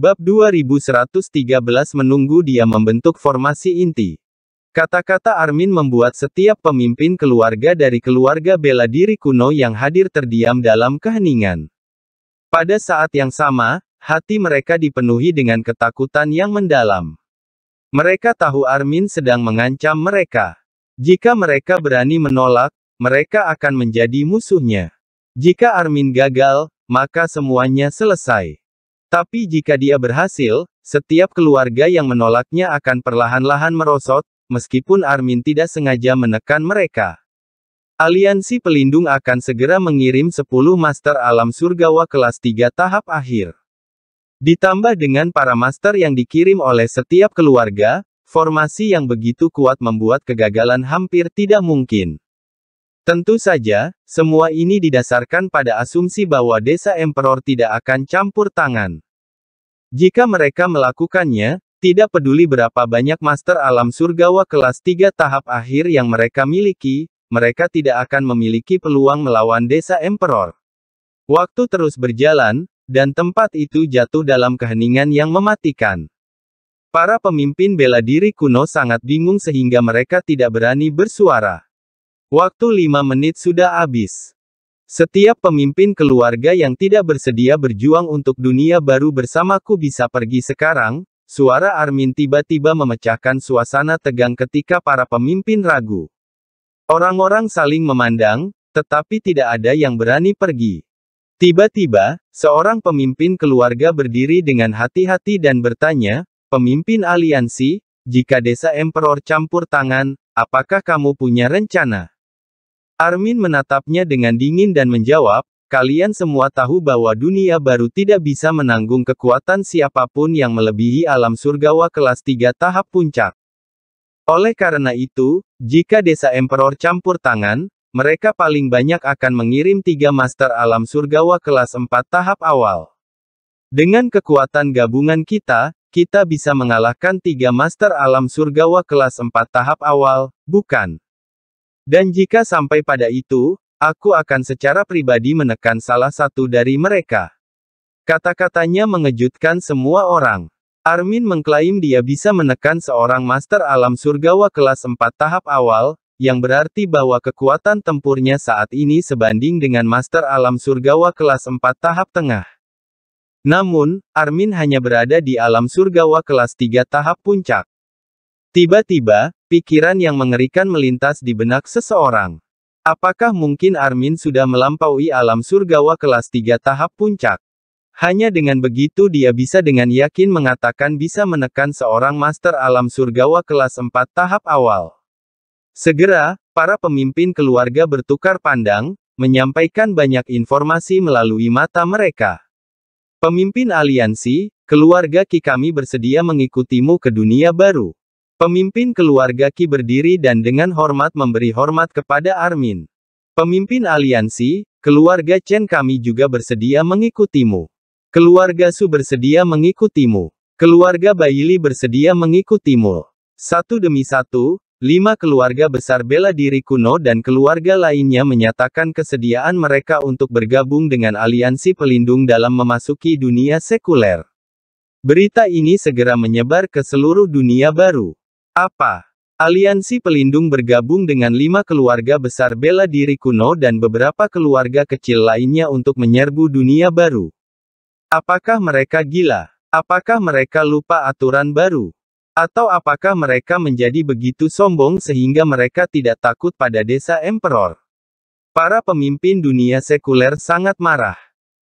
Bab 2113 menunggu dia membentuk formasi inti. Kata-kata Armin membuat setiap pemimpin keluarga dari keluarga bela diri kuno yang hadir terdiam dalam keheningan. Pada saat yang sama, hati mereka dipenuhi dengan ketakutan yang mendalam. Mereka tahu Armin sedang mengancam mereka. Jika mereka berani menolak, mereka akan menjadi musuhnya. Jika Armin gagal, maka semuanya selesai. Tapi jika dia berhasil, setiap keluarga yang menolaknya akan perlahan-lahan merosot, meskipun Armin tidak sengaja menekan mereka. Aliansi Pelindung akan segera mengirim 10 Master Alam Surgawa kelas 3 tahap akhir. Ditambah dengan para master yang dikirim oleh setiap keluarga, formasi yang begitu kuat membuat kegagalan hampir tidak mungkin. Tentu saja, semua ini didasarkan pada asumsi bahwa desa Emperor tidak akan campur tangan. Jika mereka melakukannya, tidak peduli berapa banyak master alam surgawa kelas 3 tahap akhir yang mereka miliki, mereka tidak akan memiliki peluang melawan desa Emperor. Waktu terus berjalan, dan tempat itu jatuh dalam keheningan yang mematikan. Para pemimpin bela diri kuno sangat bingung sehingga mereka tidak berani bersuara. Waktu lima menit sudah habis. Setiap pemimpin keluarga yang tidak bersedia berjuang untuk dunia baru bersamaku bisa pergi sekarang, suara Armin tiba-tiba memecahkan suasana tegang ketika para pemimpin ragu. Orang-orang saling memandang, tetapi tidak ada yang berani pergi. Tiba-tiba, seorang pemimpin keluarga berdiri dengan hati-hati dan bertanya, pemimpin aliansi, jika desa Emperor campur tangan, apakah kamu punya rencana? Armin menatapnya dengan dingin dan menjawab, kalian semua tahu bahwa dunia baru tidak bisa menanggung kekuatan siapapun yang melebihi alam surgawa kelas 3 tahap puncak. Oleh karena itu, jika desa Emperor campur tangan, mereka paling banyak akan mengirim tiga master alam surgawa kelas 4 tahap awal. Dengan kekuatan gabungan kita, kita bisa mengalahkan tiga master alam surgawa kelas 4 tahap awal, bukan? Dan jika sampai pada itu, aku akan secara pribadi menekan salah satu dari mereka. Kata-katanya mengejutkan semua orang. Armin mengklaim dia bisa menekan seorang master alam surgawa kelas 4 tahap awal, yang berarti bahwa kekuatan tempurnya saat ini sebanding dengan master alam surgawa kelas 4 tahap tengah. Namun, Armin hanya berada di alam surgawa kelas 3 tahap puncak. Tiba-tiba, Pikiran yang mengerikan melintas di benak seseorang. Apakah mungkin Armin sudah melampaui alam surgawa kelas 3 tahap puncak? Hanya dengan begitu dia bisa dengan yakin mengatakan bisa menekan seorang master alam surgawa kelas 4 tahap awal. Segera, para pemimpin keluarga bertukar pandang, menyampaikan banyak informasi melalui mata mereka. Pemimpin aliansi, keluarga Kikami bersedia mengikutimu ke dunia baru. Pemimpin keluarga Ki berdiri dan dengan hormat memberi hormat kepada Armin. Pemimpin aliansi, keluarga Chen kami juga bersedia mengikutimu. Keluarga Su bersedia mengikutimu. Keluarga Baili bersedia mengikutimu. Satu demi satu, lima keluarga besar bela diri kuno dan keluarga lainnya menyatakan kesediaan mereka untuk bergabung dengan aliansi pelindung dalam memasuki dunia sekuler. Berita ini segera menyebar ke seluruh dunia baru. Apa? Aliansi Pelindung bergabung dengan lima keluarga besar bela diri kuno dan beberapa keluarga kecil lainnya untuk menyerbu dunia baru. Apakah mereka gila? Apakah mereka lupa aturan baru? Atau apakah mereka menjadi begitu sombong sehingga mereka tidak takut pada desa emperor? Para pemimpin dunia sekuler sangat marah.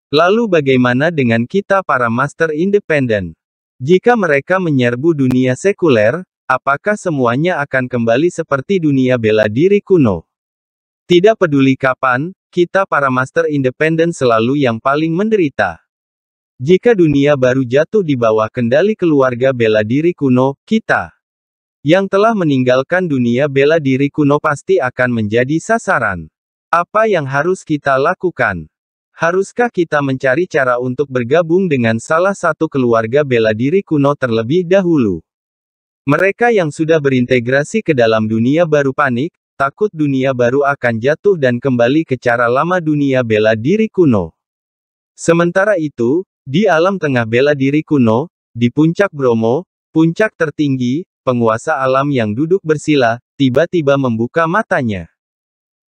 Lalu bagaimana dengan kita para master independen? Jika mereka menyerbu dunia sekuler, Apakah semuanya akan kembali seperti dunia bela diri kuno? Tidak peduli kapan, kita para master independen selalu yang paling menderita. Jika dunia baru jatuh di bawah kendali keluarga bela diri kuno, kita yang telah meninggalkan dunia bela diri kuno pasti akan menjadi sasaran. Apa yang harus kita lakukan? Haruskah kita mencari cara untuk bergabung dengan salah satu keluarga bela diri kuno terlebih dahulu? Mereka yang sudah berintegrasi ke dalam dunia baru panik, takut dunia baru akan jatuh dan kembali ke cara lama dunia bela diri kuno. Sementara itu, di alam tengah bela diri kuno, di puncak Bromo, puncak tertinggi, penguasa alam yang duduk bersila, tiba-tiba membuka matanya.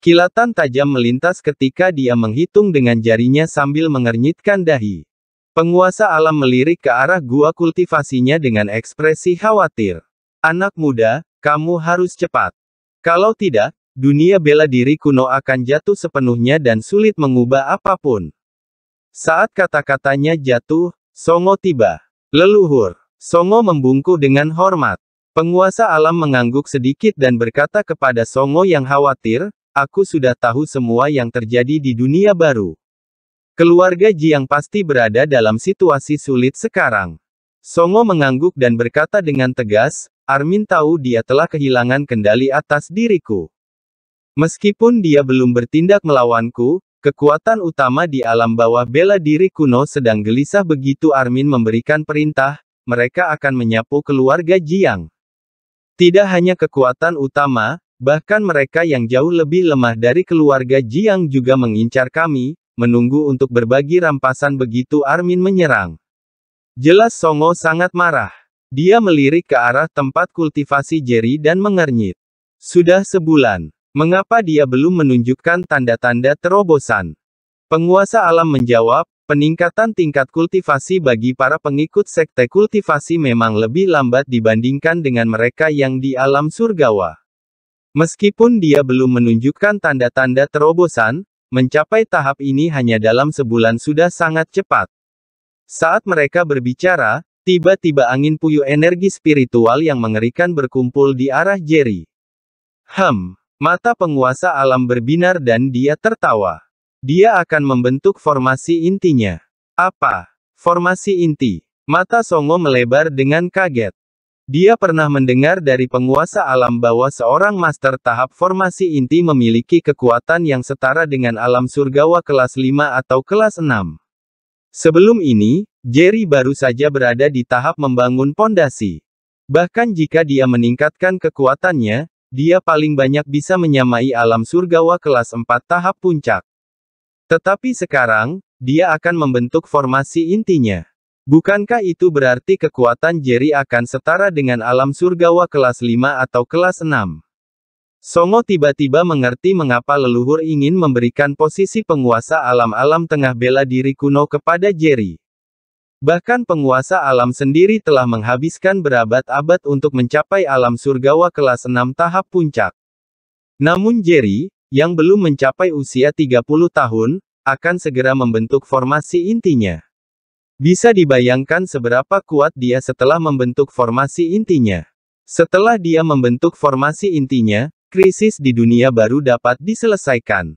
Kilatan tajam melintas ketika dia menghitung dengan jarinya sambil mengernyitkan dahi. Penguasa alam melirik ke arah gua kultivasinya dengan ekspresi khawatir. Anak muda, kamu harus cepat. Kalau tidak, dunia bela diri kuno akan jatuh sepenuhnya dan sulit mengubah apapun. Saat kata-katanya jatuh, Songo tiba. Leluhur. Songo membungkuk dengan hormat. Penguasa alam mengangguk sedikit dan berkata kepada Songo yang khawatir, aku sudah tahu semua yang terjadi di dunia baru. Keluarga Ji yang pasti berada dalam situasi sulit sekarang. Songo mengangguk dan berkata dengan tegas, Armin tahu dia telah kehilangan kendali atas diriku. Meskipun dia belum bertindak melawanku, kekuatan utama di alam bawah bela diri kuno sedang gelisah begitu Armin memberikan perintah, mereka akan menyapu keluarga Jiang. Tidak hanya kekuatan utama, bahkan mereka yang jauh lebih lemah dari keluarga Jiang juga mengincar kami, menunggu untuk berbagi rampasan begitu Armin menyerang. Jelas Songo sangat marah. Dia melirik ke arah tempat kultivasi Jerry dan mengernyit. Sudah sebulan. Mengapa dia belum menunjukkan tanda-tanda terobosan? Penguasa alam menjawab, peningkatan tingkat kultivasi bagi para pengikut sekte kultivasi memang lebih lambat dibandingkan dengan mereka yang di alam surgawa. Meskipun dia belum menunjukkan tanda-tanda terobosan, mencapai tahap ini hanya dalam sebulan sudah sangat cepat. Saat mereka berbicara, Tiba-tiba angin puyuh energi spiritual yang mengerikan berkumpul di arah Jerry. Hem, mata penguasa alam berbinar dan dia tertawa. Dia akan membentuk formasi intinya. Apa? Formasi inti. Mata Songo melebar dengan kaget. Dia pernah mendengar dari penguasa alam bahwa seorang master tahap formasi inti memiliki kekuatan yang setara dengan alam surgawa kelas 5 atau kelas 6. Sebelum ini, Jerry baru saja berada di tahap membangun pondasi. Bahkan jika dia meningkatkan kekuatannya, dia paling banyak bisa menyamai alam surgawa kelas 4 tahap puncak. Tetapi sekarang, dia akan membentuk formasi intinya. Bukankah itu berarti kekuatan Jerry akan setara dengan alam surgawa kelas 5 atau kelas 6? Songo tiba-tiba mengerti mengapa leluhur ingin memberikan posisi penguasa alam-alam tengah bela diri kuno kepada Jerry. Bahkan penguasa alam sendiri telah menghabiskan berabad-abad untuk mencapai alam surgawa kelas 6 tahap puncak. Namun Jerry, yang belum mencapai usia 30 tahun, akan segera membentuk formasi intinya. Bisa dibayangkan seberapa kuat dia setelah membentuk formasi intinya. Setelah dia membentuk formasi intinya, krisis di dunia baru dapat diselesaikan.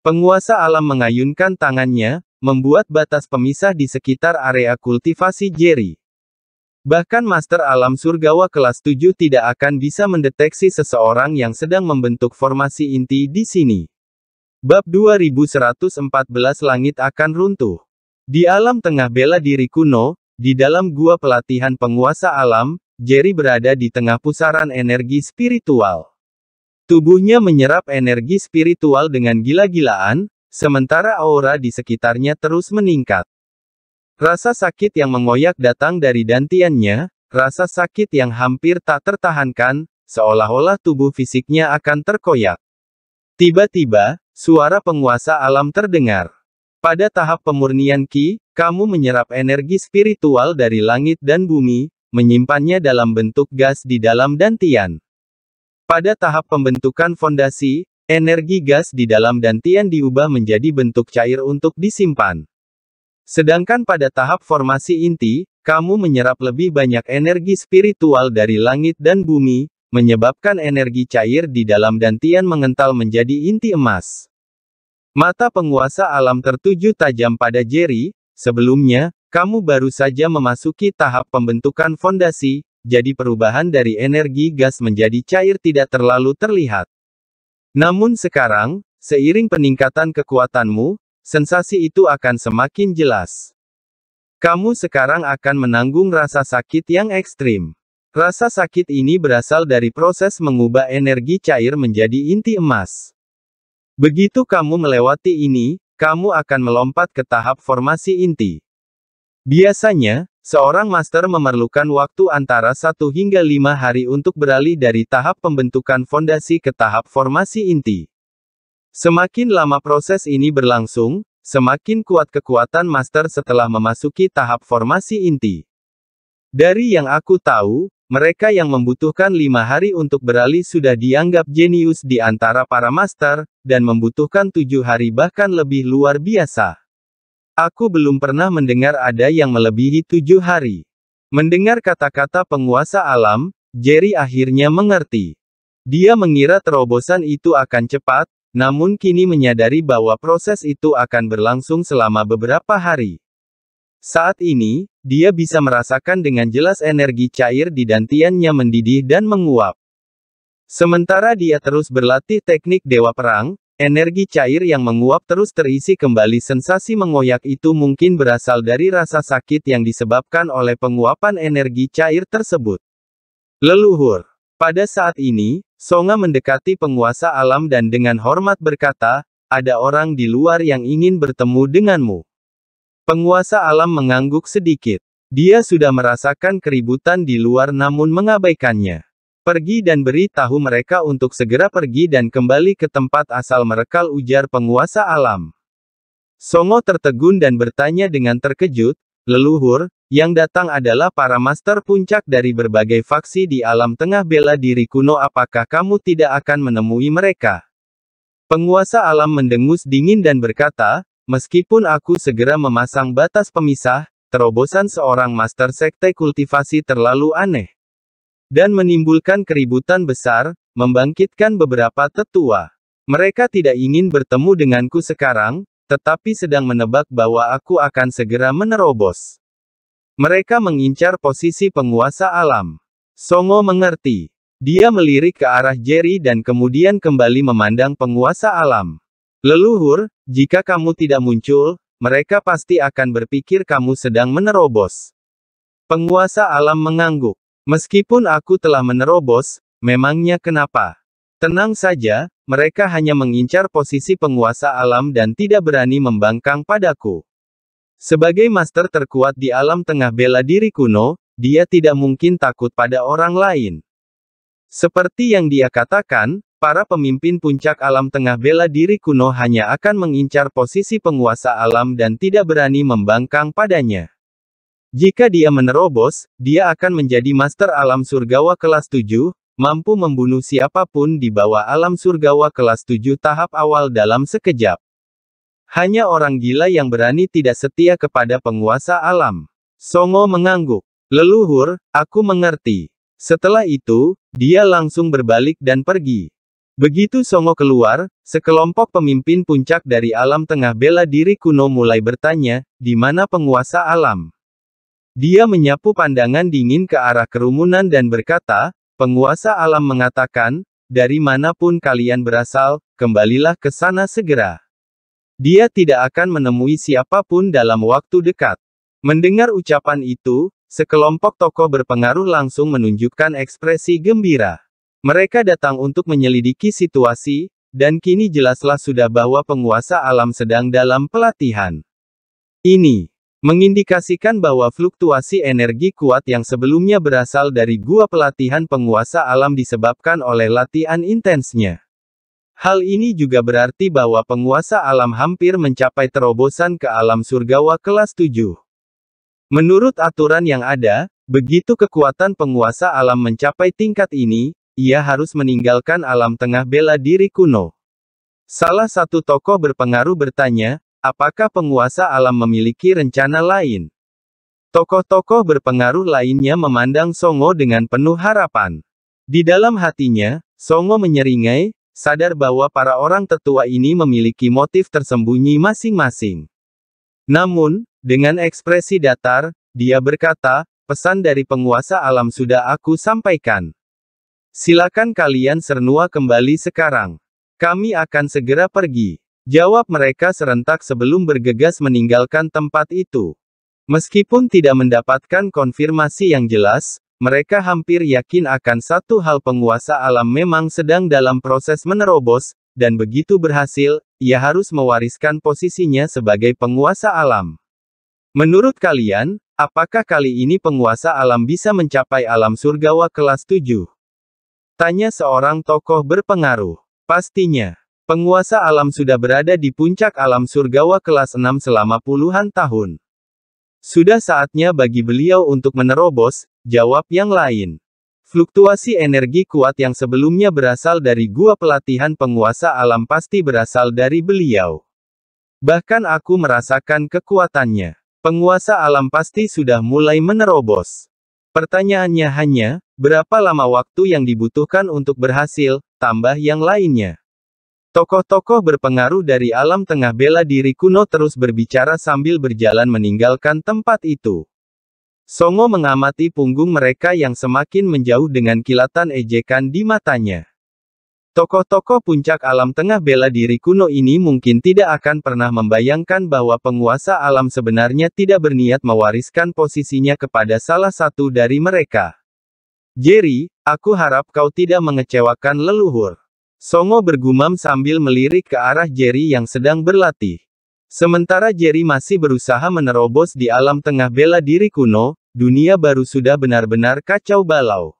Penguasa alam mengayunkan tangannya, membuat batas pemisah di sekitar area kultivasi Jerry. Bahkan Master Alam Surgawa kelas 7 tidak akan bisa mendeteksi seseorang yang sedang membentuk formasi inti di sini. Bab 2114 Langit akan runtuh. Di alam tengah bela diri kuno, di dalam gua pelatihan penguasa alam, Jerry berada di tengah pusaran energi spiritual. Tubuhnya menyerap energi spiritual dengan gila-gilaan, sementara aura di sekitarnya terus meningkat. Rasa sakit yang mengoyak datang dari dantiannya, rasa sakit yang hampir tak tertahankan, seolah-olah tubuh fisiknya akan terkoyak. Tiba-tiba, suara penguasa alam terdengar. Pada tahap pemurnian Ki, kamu menyerap energi spiritual dari langit dan bumi, menyimpannya dalam bentuk gas di dalam dantian. Pada tahap pembentukan fondasi, Energi gas di dalam dan diubah menjadi bentuk cair untuk disimpan. Sedangkan pada tahap formasi inti, kamu menyerap lebih banyak energi spiritual dari langit dan bumi, menyebabkan energi cair di dalam dan mengental menjadi inti emas. Mata penguasa alam tertuju tajam pada Jerry, sebelumnya, kamu baru saja memasuki tahap pembentukan fondasi, jadi perubahan dari energi gas menjadi cair tidak terlalu terlihat. Namun sekarang, seiring peningkatan kekuatanmu, sensasi itu akan semakin jelas. Kamu sekarang akan menanggung rasa sakit yang ekstrim. Rasa sakit ini berasal dari proses mengubah energi cair menjadi inti emas. Begitu kamu melewati ini, kamu akan melompat ke tahap formasi inti. Biasanya, Seorang master memerlukan waktu antara 1 hingga 5 hari untuk beralih dari tahap pembentukan fondasi ke tahap formasi inti. Semakin lama proses ini berlangsung, semakin kuat kekuatan master setelah memasuki tahap formasi inti. Dari yang aku tahu, mereka yang membutuhkan lima hari untuk beralih sudah dianggap jenius di antara para master, dan membutuhkan tujuh hari bahkan lebih luar biasa. Aku belum pernah mendengar ada yang melebihi tujuh hari. Mendengar kata-kata penguasa alam, Jerry akhirnya mengerti. Dia mengira terobosan itu akan cepat, namun kini menyadari bahwa proses itu akan berlangsung selama beberapa hari. Saat ini, dia bisa merasakan dengan jelas energi cair di dantiannya mendidih dan menguap. Sementara dia terus berlatih teknik dewa perang, Energi cair yang menguap terus terisi kembali sensasi mengoyak itu mungkin berasal dari rasa sakit yang disebabkan oleh penguapan energi cair tersebut. Leluhur. Pada saat ini, Songa mendekati penguasa alam dan dengan hormat berkata, ada orang di luar yang ingin bertemu denganmu. Penguasa alam mengangguk sedikit. Dia sudah merasakan keributan di luar namun mengabaikannya. Pergi dan beri tahu mereka untuk segera pergi dan kembali ke tempat asal mereka ujar penguasa alam. Songo tertegun dan bertanya dengan terkejut, leluhur, yang datang adalah para master puncak dari berbagai faksi di alam tengah bela diri kuno apakah kamu tidak akan menemui mereka? Penguasa alam mendengus dingin dan berkata, meskipun aku segera memasang batas pemisah, terobosan seorang master sekte kultivasi terlalu aneh dan menimbulkan keributan besar, membangkitkan beberapa tetua. Mereka tidak ingin bertemu denganku sekarang, tetapi sedang menebak bahwa aku akan segera menerobos. Mereka mengincar posisi penguasa alam. Songo mengerti. Dia melirik ke arah Jerry dan kemudian kembali memandang penguasa alam. Leluhur, jika kamu tidak muncul, mereka pasti akan berpikir kamu sedang menerobos. Penguasa alam mengangguk. Meskipun aku telah menerobos, memangnya kenapa? Tenang saja, mereka hanya mengincar posisi penguasa alam dan tidak berani membangkang padaku. Sebagai master terkuat di alam tengah bela diri kuno, dia tidak mungkin takut pada orang lain. Seperti yang dia katakan, para pemimpin puncak alam tengah bela diri kuno hanya akan mengincar posisi penguasa alam dan tidak berani membangkang padanya. Jika dia menerobos, dia akan menjadi master alam surgawa kelas 7, mampu membunuh siapapun di bawah alam surgawa kelas 7 tahap awal dalam sekejap. Hanya orang gila yang berani tidak setia kepada penguasa alam. Songo mengangguk. Leluhur, aku mengerti. Setelah itu, dia langsung berbalik dan pergi. Begitu Songo keluar, sekelompok pemimpin puncak dari alam tengah bela diri kuno mulai bertanya, di mana penguasa alam? Dia menyapu pandangan dingin ke arah kerumunan dan berkata, penguasa alam mengatakan, dari manapun kalian berasal, kembalilah ke sana segera. Dia tidak akan menemui siapapun dalam waktu dekat. Mendengar ucapan itu, sekelompok tokoh berpengaruh langsung menunjukkan ekspresi gembira. Mereka datang untuk menyelidiki situasi, dan kini jelaslah sudah bahwa penguasa alam sedang dalam pelatihan. Ini mengindikasikan bahwa fluktuasi energi kuat yang sebelumnya berasal dari gua pelatihan penguasa alam disebabkan oleh latihan intensnya. Hal ini juga berarti bahwa penguasa alam hampir mencapai terobosan ke alam surgawa kelas 7. Menurut aturan yang ada, begitu kekuatan penguasa alam mencapai tingkat ini, ia harus meninggalkan alam tengah bela diri kuno. Salah satu tokoh berpengaruh bertanya, Apakah penguasa alam memiliki rencana lain? Tokoh-tokoh berpengaruh lainnya memandang Songo dengan penuh harapan. Di dalam hatinya, Songo menyeringai, sadar bahwa para orang tertua ini memiliki motif tersembunyi masing-masing. Namun, dengan ekspresi datar, dia berkata, pesan dari penguasa alam sudah aku sampaikan. Silakan kalian sernua kembali sekarang. Kami akan segera pergi. Jawab mereka serentak sebelum bergegas meninggalkan tempat itu. Meskipun tidak mendapatkan konfirmasi yang jelas, mereka hampir yakin akan satu hal penguasa alam memang sedang dalam proses menerobos, dan begitu berhasil, ia harus mewariskan posisinya sebagai penguasa alam. Menurut kalian, apakah kali ini penguasa alam bisa mencapai alam surgawa kelas 7? Tanya seorang tokoh berpengaruh. Pastinya. Penguasa alam sudah berada di puncak alam surgawa kelas 6 selama puluhan tahun. Sudah saatnya bagi beliau untuk menerobos, jawab yang lain. Fluktuasi energi kuat yang sebelumnya berasal dari gua pelatihan penguasa alam pasti berasal dari beliau. Bahkan aku merasakan kekuatannya. Penguasa alam pasti sudah mulai menerobos. Pertanyaannya hanya, berapa lama waktu yang dibutuhkan untuk berhasil, tambah yang lainnya. Tokoh-tokoh berpengaruh dari alam tengah bela diri kuno terus berbicara sambil berjalan meninggalkan tempat itu. Songo mengamati punggung mereka yang semakin menjauh dengan kilatan ejekan di matanya. Tokoh-tokoh puncak alam tengah bela diri kuno ini mungkin tidak akan pernah membayangkan bahwa penguasa alam sebenarnya tidak berniat mewariskan posisinya kepada salah satu dari mereka. Jerry, aku harap kau tidak mengecewakan leluhur. Songo bergumam sambil melirik ke arah Jerry yang sedang berlatih. Sementara Jerry masih berusaha menerobos di alam tengah bela diri kuno, dunia baru sudah benar-benar kacau balau.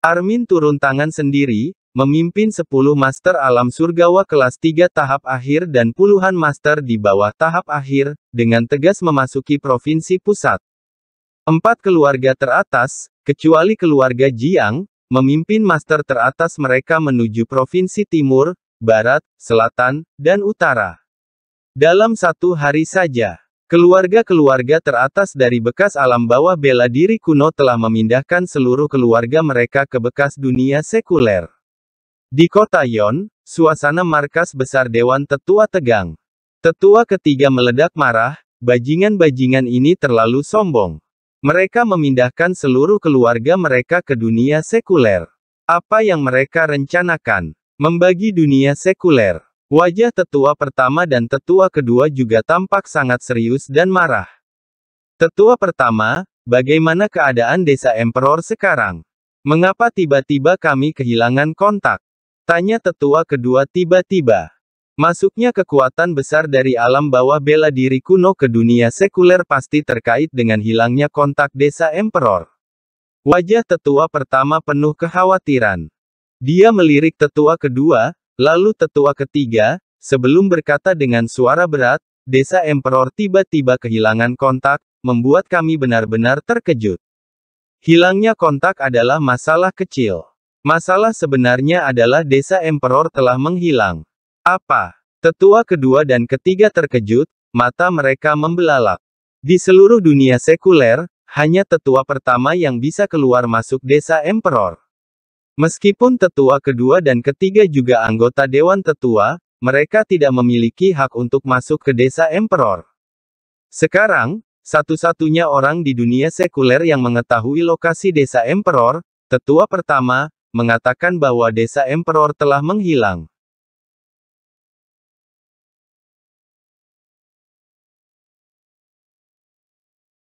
Armin turun tangan sendiri, memimpin 10 master alam surgawa kelas 3 tahap akhir dan puluhan master di bawah tahap akhir, dengan tegas memasuki provinsi pusat. Empat keluarga teratas, kecuali keluarga Jiang, memimpin master teratas mereka menuju provinsi timur, barat, selatan, dan utara. Dalam satu hari saja, keluarga-keluarga teratas dari bekas alam bawah bela diri kuno telah memindahkan seluruh keluarga mereka ke bekas dunia sekuler. Di kota Yon, suasana markas besar Dewan Tetua tegang. Tetua ketiga meledak marah, bajingan-bajingan ini terlalu sombong. Mereka memindahkan seluruh keluarga mereka ke dunia sekuler. Apa yang mereka rencanakan? Membagi dunia sekuler. Wajah tetua pertama dan tetua kedua juga tampak sangat serius dan marah. Tetua pertama, bagaimana keadaan desa Emperor sekarang? Mengapa tiba-tiba kami kehilangan kontak? Tanya tetua kedua tiba-tiba. Masuknya kekuatan besar dari alam bawah bela diri kuno ke dunia sekuler pasti terkait dengan hilangnya kontak desa emperor. Wajah tetua pertama penuh kekhawatiran. Dia melirik tetua kedua, lalu tetua ketiga, sebelum berkata dengan suara berat, desa emperor tiba-tiba kehilangan kontak, membuat kami benar-benar terkejut. Hilangnya kontak adalah masalah kecil. Masalah sebenarnya adalah desa emperor telah menghilang. Apa? Tetua kedua dan ketiga terkejut, mata mereka membelalak. Di seluruh dunia sekuler, hanya tetua pertama yang bisa keluar masuk desa emperor. Meskipun tetua kedua dan ketiga juga anggota dewan tetua, mereka tidak memiliki hak untuk masuk ke desa emperor. Sekarang, satu-satunya orang di dunia sekuler yang mengetahui lokasi desa emperor, tetua pertama, mengatakan bahwa desa emperor telah menghilang.